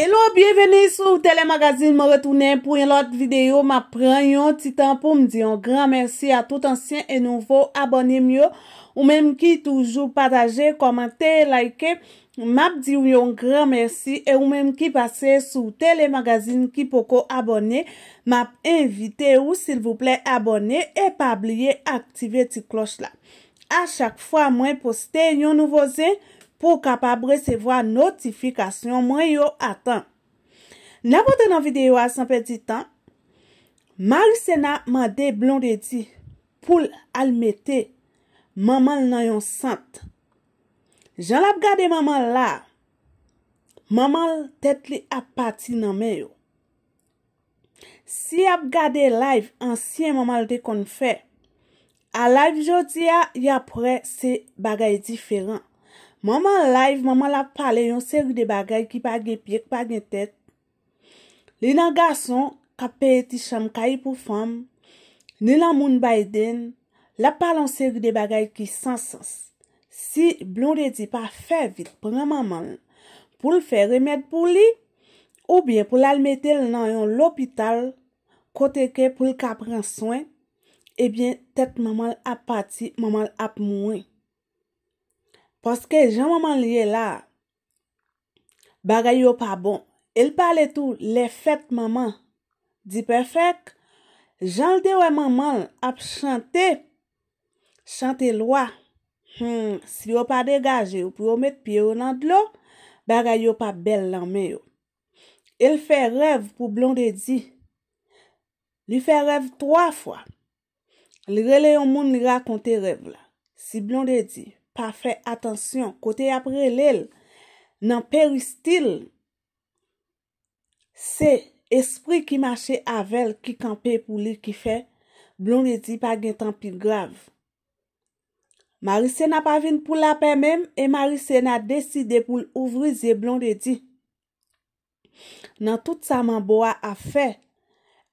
Hello, bienveni sou telemagazin ma wetounen pou yon lot videyo ma pren yon titan pou mdi yon gran mersi a tout ansyen e nouvo abonem yo Ou mem ki toujou pataje, komante, like, map di yon gran mersi e ou mem ki pase sou telemagazin ki poko abone Map invite ou sil vouple abone e pa bliye aktive ti klos la A chak fwa mwen poste yon nouvo zin pou kapab resevo a notifikasyon mwen yo atan. Na bote nan videyo a sanpe di tan, Maricena mande blon de di, pou almete, mamal nan yon sant. Jan ap gade mamal la, mamal tet li ap pati nan men yo. Si ap gade live ansyen mamal de kon fe, a live jodi ya, ya pre se bagay diferan. Maman live, maman la pale yon seri de bagay ki pa gepye, ki pa gen tet. Li nan gason, ka pe eti sham kayi pou fam. Li nan moun baiden, la pale yon seri de bagay ki sansans. Si blon redi pa fe vit pou nan maman, pou l fè remèd pou li, ou bien pou l al metel nan yon lopital, koteke pou l ka pren soin, e bien tet maman ap pati, maman ap mouen. Poske jan maman liye la, bagay yo pa bon. El pale tou, le fet maman. Di pefek, jan li dewe maman ap chante, chante lwa. Hmm, si yo pa degaje ou pou yo met piye ou nan dlo, bagay yo pa bel lanme yo. El fe rev pou blond e di. Li fe rev troa fwa. Li rele yon moun li rakonte rev la. Si blond e di, Pa fè atensyon kote apre lèl nan peristil. Se, espri ki mache avèl ki kampe pou li ki fè, blon de di pa gen tanpil grav. Marise na pa vin pou la pe mèm e Marise na deside pou l'ouvri zè blon de di. Nan tout sa manboa a fè,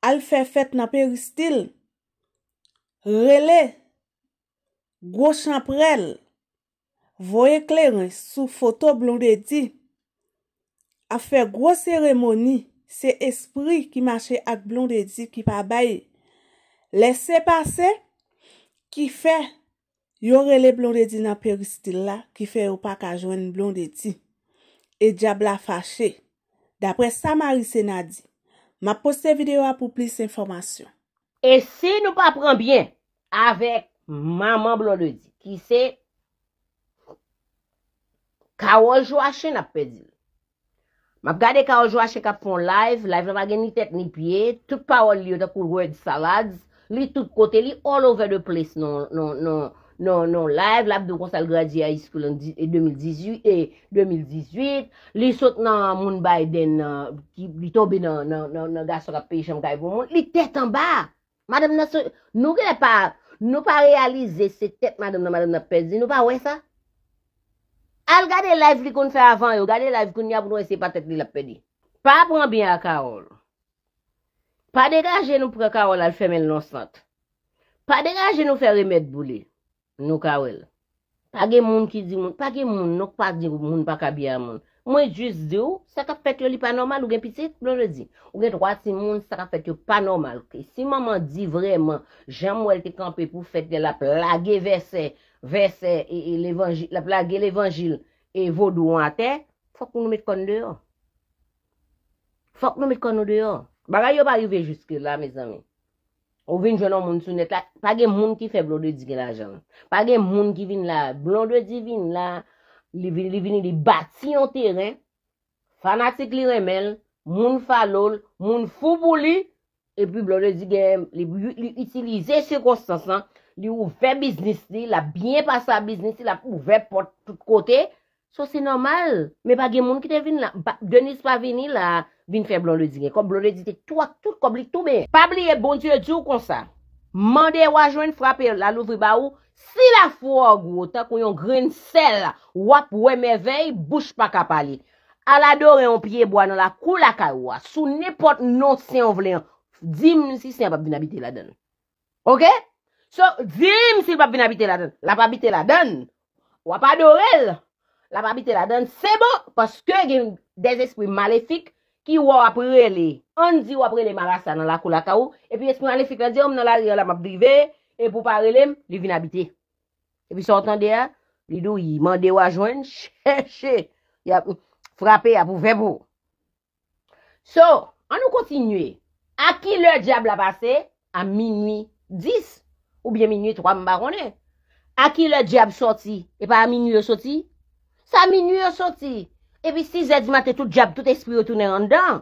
al fè fèt nan peristil. Rè lè, gwo chanpre lèl, voye kleren sou foto blondedi a fe gro seremoni se espri ki mache ak blondedi ki pa baye. Lese pase, ki fe, yorele blondedi nan peristila ki fe ou pa ka jwen blondedi e diabla fache. Dapre sa, Marise Nadi, ma poste video a pou plis informasyon. E se nou pa pran bien avek maman blondedi ki se fachan Karol Jouache na pedi. Map gade Karol Jouache ka pon live, live la bagen ni tet ni pie, tout pa wad li otakou word salads, li tout kote, li all over the place nan non, non, non, live, la ap do konsal gradi a iskou eh, e 2018, eh, li sot nan moun bay den euh, li tobe nan gaso la pey chanm kaj pou moun, li tet an ba, nou pa realize se tet madame nan madame na pedi, nou pa wè sa? Al gade laif li koun fè avan yo, gade laif koun nyab nou esè patèk li lap pèdi. Pa pran bè a karol. Pa dekajè nou pran karol al fèmèl non svant. Padekajè nou fè remèd boulè nou karol. Pagè moun ki di moun, pagè moun nou kwa di moun pa kabyè moun. Mwen jys de ou, sakap fètyo li panormal ou gen piti, moun le di. Ou gen trwa si moun sakap fètyo panormal ki. Si maman di vremen, jèm mwen te kampe pou fètye lap lage versey. vese e l'evangil, la plage e l'evangil e vodou an te, fok nou met kon nou deyon. Fok nou met kon nou deyon. Bagay yo pa yu ve jiske la, me zanme. Ou ven jounan moun sou net la, pa gen moun ki fe blon de di gen la jan. Pa gen moun ki vin la, blon de di vin la, li vin li bati yon teren, fanatik li remel, moun fa lol, moun foupou li, e pi blon de di gen, li utilize sekonsansan, Li ouve biznis li, la byen pa sa biznis li, la ouve pot tout kote, so se nomal. Me pa gen moun ki te vin la, denis pa vin li la, vin fe blon le dine. Kom blon le dite, tout wak, tout koblik, tout be. Pab li e bon dje djou konsa, mande wajoun frape la louvri ba ou, si la fwo wak wotan kwen yon gren sel la, wap wè mevey, bouch pa kapali. A la dor e yon pye boan wak, kou la kar wak, sou nipot non se yon vle yon, di moun si se yon pa binabite la den. Ok? So, zi msi l pap vinabite la dan, la pap abite la dan, wap adorel, la pap abite la dan, sebo, paske gen des espri malefik ki wap rele. An di wap rele marasa nan la kou la ka ou, epi espri malefik la di om nan la yon la map drive, epi pou parelem, li vinabite. Epi son tande ya, li dou yi mande wajwen, che, che, frape ya pou febo. So, an nou kontinye, a ki le diable a pase? A minwi disi. Ou byen mi nye tro am barone. A ki le djab soti. E pa a mi nye soti. Sa mi nye soti. E pi si zedimate tout djab, tout espiritu ne yon dan.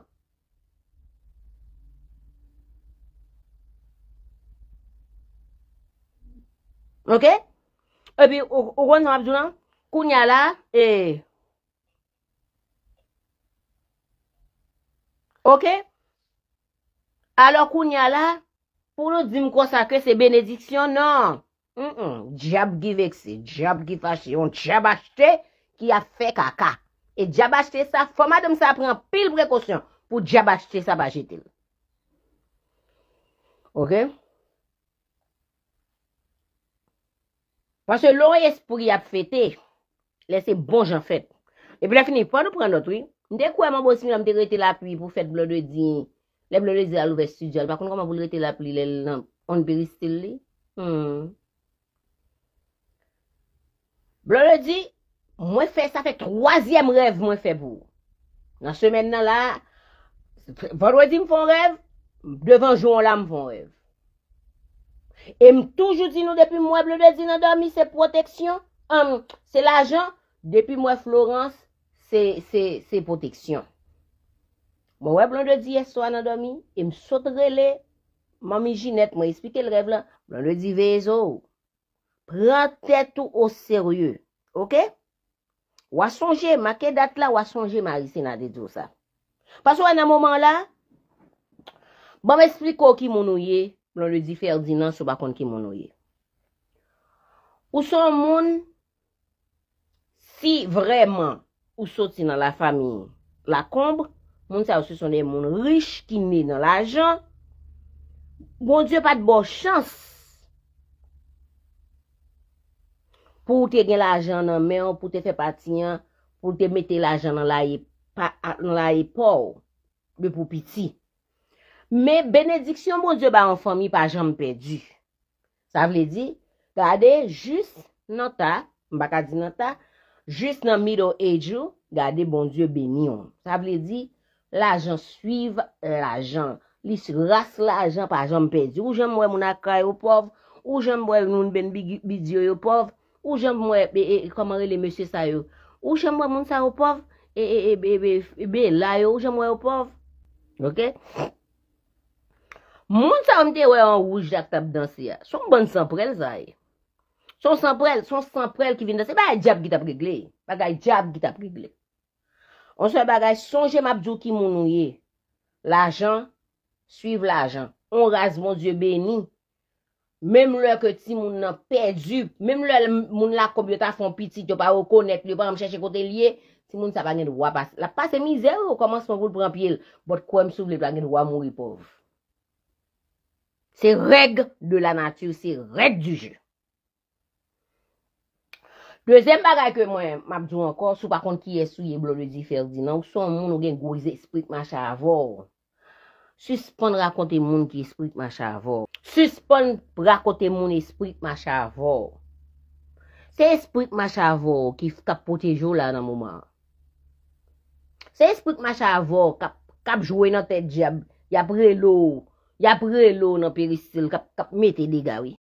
Ok. E pi ou kon nan ap zounan. Kou nye la. E. Ok. Alo kou nye la. Pou nou di m konsakre se benediksyon, nan. M, m, diab givekse, diab gifache, yon diab achete ki a fe kaka. E diab achete sa, foma de m sa apren pil prekosyon pou diab achete sa apachete. Ok? Pwase lor espri ap fete, lese bon jan fete. E pou la fini, fwa nou pren notri, m dekou a man bwosin yon m te rete la pi pou fete blodo di... E ble le di al ouve studio. Bakoun koman voul rete la pli le lamp. On beriste li. Hmm. Ble le di. Mwen fe. Sa fe kwazyem rev mwen fe bou. Nan se men nan la. Bol we di m fon rev. Ble vanjou an la m fon rev. E m toujou di nou depi mwen. Ble le di nan dami se proteksyon. Se la jan. Depi mwen Florence. Se proteksyon. Mwen wè blon dwe di yeso anadomi, e msotre le, mwen mi jinet mwen esplike l rev la, blon dwe di vezo, pran tetou o seryou, oke? Wa sonje, ma ke dat la, wa sonje ma risi nan dedyo sa. Pas wè nan moman la, mwen mespriko ki moun ouye, blon dwe di ferdi nan sou bakon ki moun ouye. Ou son moun, si vreman, ou soti nan la fami, la kombre, Moun sa ou se son de moun rish ki ne nan la jan. Bon Diyo pat bo chans. Pou te gen la jan nan men, pou te fe pati nyan, pou te mette la jan nan la epou. E Be pou piti. Me benediksyon bon Diyo ba an fomi pa jan mperdi. Sa vle di, gade jis nan ta, mbaka di nan ta, jis nan mido edyo, gade bon Diyo benyon. Sa vle di... L'ajan suive l'ajan. Li si rase l'ajan pa ajan mpèdi. Ou jèm mwè moun akay ou pov, ou jèm mwè moun ben bidyo ou pov, ou jèm mwè komare le mèsyè sa yo. Ou jèm mwè moun sa ou pov, e, e, e be la yo ou jèm mwè ou pov. Ok? Moun sa mwè mwen an wou jatap dansi ya. Son ban sanprel zay. Son sanprel, son sanprel ki vin dansi, ba a jab gitap regle. Ba ga a jab gitap regle. On se bagaj sonje map djou ki moun ou ye. L'ajan, suive l'ajan. On raze moun zye beni. Mem lè ke ti moun nan pedu. Mem lè moun la kompyota fon piti. Ti yo pa ou konet. Li yo pa m chèche kote liye. Ti moun sa bagen wapas. La pasè mizer ou koman se moun voul prampil. Bot kwen m souf le bagen wap moun ripov. Se reg de la natyou. Se reg du jè. Dezem bagay ke mwen mabzou ankor, sou pa konti yesou ye blo de di ferdi nan, ou son moun ou gen gwoze esprit macha avor. Suspon rakote moun ki esprit macha avor. Suspon rakote moun esprit macha avor. Se esprit macha avor ki fkap pote jo la nan mouman. Se esprit macha avor kap jwe nan tet di ap relo, yap relo nan peristil, kap mete digawi.